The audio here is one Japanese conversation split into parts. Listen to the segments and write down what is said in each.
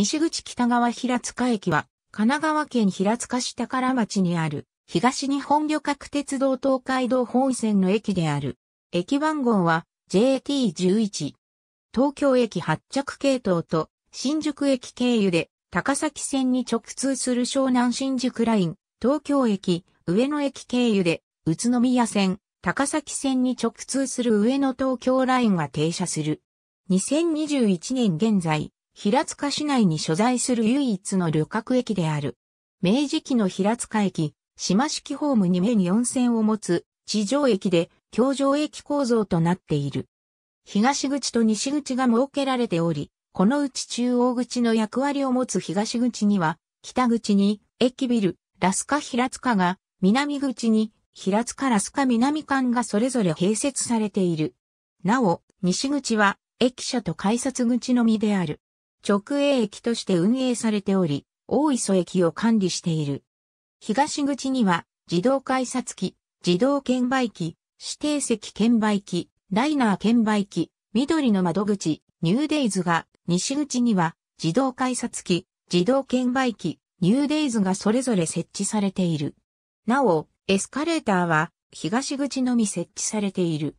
西口北側平塚駅は、神奈川県平塚市宝町にある、東日本旅客鉄道東海道本線の駅である。駅番号は JT11。東京駅発着系統と新宿駅経由で高崎線に直通する湘南新宿ライン、東京駅、上野駅経由で宇都宮線、高崎線に直通する上野東京ラインが停車する。2021年現在、平塚市内に所在する唯一の旅客駅である。明治期の平塚駅、島式ホーム2面4線を持つ地上駅で、橋上駅構造となっている。東口と西口が設けられており、このうち中央口の役割を持つ東口には、北口に駅ビル、ラスカ平塚が、南口に平塚ラスカ南館がそれぞれ併設されている。なお、西口は駅舎と改札口のみである。直営駅として運営されており、大磯駅を管理している。東口には、自動改札機、自動券売機、指定席券売機、ライナー券売機、緑の窓口、ニューデイズが、西口には、自動改札機、自動券売機、ニューデイズがそれぞれ設置されている。なお、エスカレーターは、東口のみ設置されている。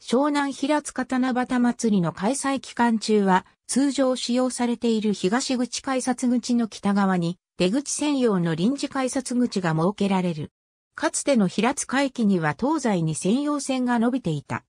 湘南平塚七夕祭りの開催期間中は、通常使用されている東口改札口の北側に、出口専用の臨時改札口が設けられる。かつての平塚駅には東西に専用線が伸びていた。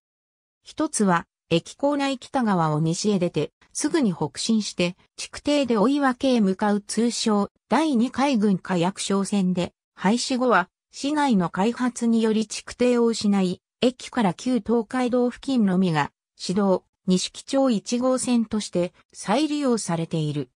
一つは、駅構内北側を西へ出て、すぐに北進して、築堤で追い分けへ向かう通称、第二海軍火薬商船で、廃止後は、市内の開発により築堤を失い、駅から旧東海道付近のみが、市道、西木町1号線として再利用されている。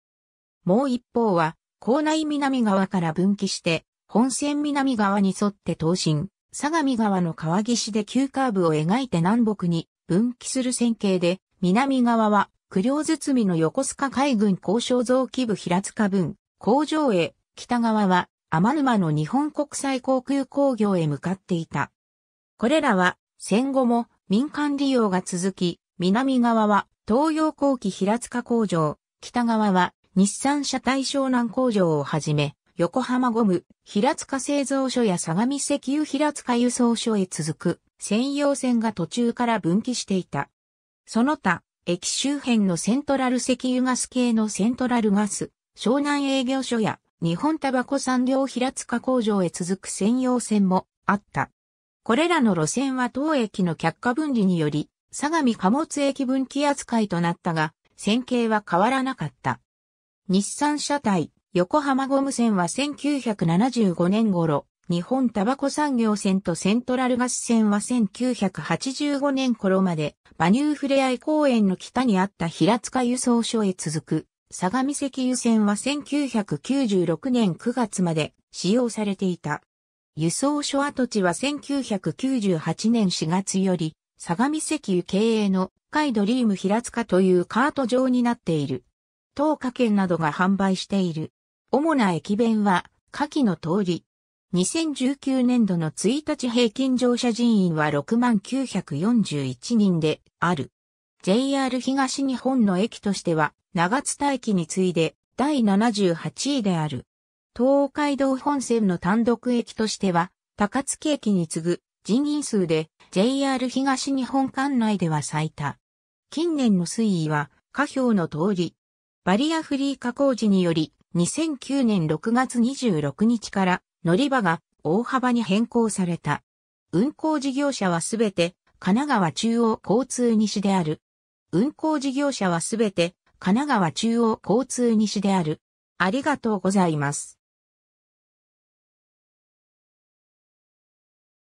もう一方は、港内南側から分岐して、本線南側に沿って東進、相模川の川岸で急カーブを描いて南北に分岐する線形で、南側は、苦両堤の横須賀海軍交渉臓器部平塚分、工場へ、北側は、天沼の日本国際航空工業へ向かっていた。これらは戦後も民間利用が続き、南側は東洋後期平塚工場、北側は日産車体湘南工場をはじめ、横浜ゴム、平塚製造所や相模石油平塚輸送所へ続く専用線が途中から分岐していた。その他、駅周辺のセントラル石油ガス系のセントラルガス、湘南営業所や日本タバコ産業平塚工場へ続く専用線もあった。これらの路線は当駅の却下分離により、相模貨物駅分岐扱いとなったが、線形は変わらなかった。日産車体、横浜ゴム線は1975年頃、日本タバコ産業線とセントラルガス線は1985年頃まで、馬乳ふれあい公園の北にあった平塚輸送所へ続く、相模石油線は1996年9月まで使用されていた。輸送所跡地は1998年4月より、相模石油経営の海ドリーム平塚というカート場になっている。東華券などが販売している。主な駅弁は、下記の通り。2019年度の1日平均乗車人員は6941人である。JR 東日本の駅としては、長津田駅に次いで第78位である。東海道本線の単独駅としては、高槻駅に次ぐ人員数で JR 東日本管内では最多。近年の推移は、下表の通り、バリアフリー加工時により、2009年6月26日から乗り場が大幅に変更された。運行事業者はすべて神奈川中央交通西である。運行事業者はすべて神奈川中央交通西である。ありがとうございます。